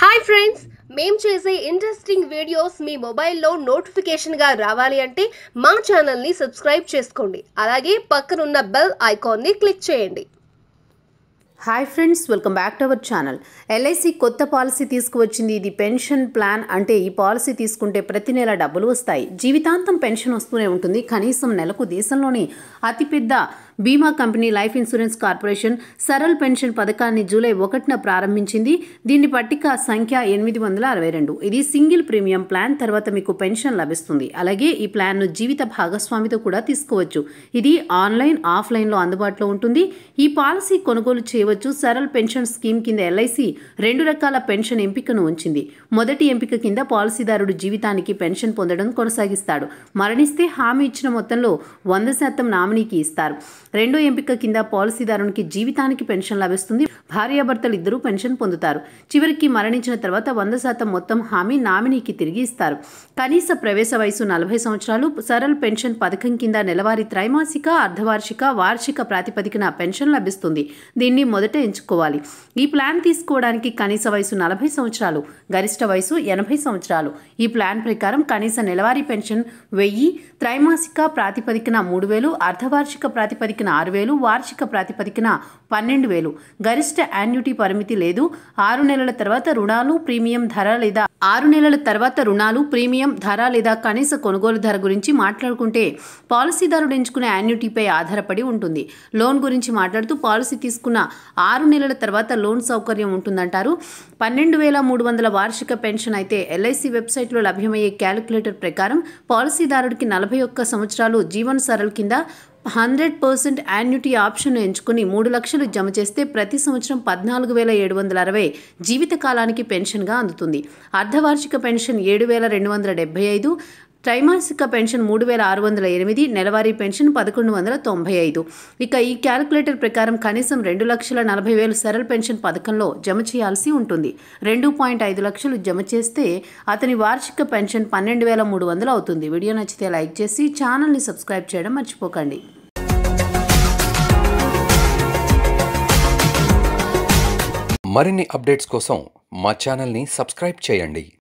hi friends మేం చేసే interesting videos మీ మొబైల్లో నోటిఫికేషన్గా రావాలి అంటే మా ఛానల్ని సబ్స్క్రైబ్ చేసుకోండి అలాగే పక్కనున్న బెల్ ఐకాన్ని క్లిక్ చేయండి hi friends welcome back to our channel LIC కొత్త పాలసీ తీసుకువచ్చింది ఇది పెన్షన్ ప్లాన్ అంటే ఈ పాలసీ తీసుకుంటే ప్రతి నెల డబ్బులు వస్తాయి జీవితాంతం పెన్షన్ వస్తూనే ఉంటుంది కనీసం నెలకు దేశంలోని అతిపెద్ద బీమా company life insurance corporation Saral pension పథకాన్ని జూలై ఒకటిన ప్రారంభించింది దీని పట్టిక సంఖ్య ఎనిమిది వందల అరవై రెండు ఇది సింగిల్ ప్రీమియం ప్లాన్ తర్వాత మీకు పెన్షన్ లభిస్తుంది అలాగే ఈ ప్లాన్ను జీవిత భాగస్వామితో కూడా తీసుకోవచ్చు ఇది ఆన్లైన్ ఆఫ్లైన్లో అందుబాటులో ఉంటుంది ఈ పాలసీ కొనుగోలు చేయవచ్చు సరల్ పెన్షన్ స్కీమ్ కింద ఎల్ఐసి రెండు రకాల పెన్షన్ ఎంపికను ఉంచింది మొదటి ఎంపిక కింద పాలసీదారుడు జీవితానికి పెన్షన్ పొందడం కొనసాగిస్తాడు మరణిస్తే హామీ ఇచ్చిన మొత్తంలో వంద శాతం నామినీకి ఇస్తారు రెండో ఎంపిక కింద పాలసీదారునికి జీవితానికి పెన్షన్ లభిస్తుంది భార్యాభర్తలు ఇద్దరూ పెన్షన్ పొందుతారు చివరికి మరణించిన తర్వాత వంద శాతం మొత్తం హామీ నామినీకి తిరిగి ఇస్తారు కనీస ప్రవేశ వయసు నలభై సంవత్సరాలు సరల్ పెన్షన్ పథకం కింద నెలవారీ త్రైమాసిక అర్ధవార్షిక వార్షిక ప్రాతిపదికన పెన్షన్ లభిస్తుంది దీన్ని మొదట ఎంచుకోవాలి ఈ ప్లాన్ తీసుకోవడానికి కనీస వయసు నలభై సంవత్సరాలు గరిష్ట వయసు ఎనభై సంవత్సరాలు ఈ ప్లాన్ ప్రకారం కనీస నెలవారీ పెన్షన్ వెయ్యి త్రైమాసిక ప్రాతిపదికన మూడు వేలు అర్ధవార్షిక ప్రాతిపదిక ప్రాతిపదికన ఆరు వేలు వార్షిక ప్రాతిపదికన పన్నెండు వేలు గరిష్ట యాన్యుటీ పరిమితి లేదు ఆరు నెలల తర్వాత రుణాలు ప్రీమియం ధర లేదా ఆరు నెలల తర్వాత రుణాలు ప్రీమియం ధర లేదా కనీస కొనుగోలు ధర గురించి మాట్లాడుకుంటే పాలసీదారుడు ఎంచుకునే యాన్యుటీపై ఆధారపడి ఉంటుంది లోన్ గురించి మాట్లాడుతూ పాలసీ తీసుకున్న ఆరు నెలల తర్వాత లోన్ సౌకర్యం ఉంటుందంటారు పన్నెండు వేల మూడు వందల వార్షిక పెన్షన్ అయితే ఎల్ఐసి వెబ్సైట్లో లభ్యమయ్యే క్యాలిక్యులేటర్ ప్రకారం పాలసీదారుడికి నలభై ఒక్క సంవత్సరాలు జీవన సరళ కింద హండ్రెడ్ పర్సెంట్ యాన్యుటీ ఆప్షన్ ఎంచుకుని మూడు లక్షలు జమ చేస్తే ప్రతి సంవత్సరం పద్నాలుగు వేల ఏడు వందల అరవై జీవితకాలానికి పెన్షన్గా అందుతుంది అర్ధవార్షిక పెన్షన్ ఏడు వేల రెండు వందల డెబ్బై ఐదు త్రైమాసిక పెన్షన్ మూడు వేల ఆరు వందల ఎనిమిది నెలవారీ పెన్షన్ పదకొండు వందల తొంభై ఐదు ఇక ఈ క్యాలిక్యులేటర్ ప్రకారం కనీసం రెండు లక్షల నలభై వేలు సరళ పెన్షన్ పథకంలో జమ చేయాల్సి ఉంటుంది రెండు పాయింట్ ఐదు లక్షలు జమ చేస్తే అతని వార్షిక పెన్షన్ పన్నెండు వేల మూడు వందలు అవుతుంది వీడియో నచ్చితే లైక్ చేసి ఛానల్ని సబ్స్క్రైబ్ చేయడం మర్చిపోకండి మరిన్ని అప్డేట్స్ కోసం మా ఛానల్ని సబ్స్క్రైబ్ చేయండి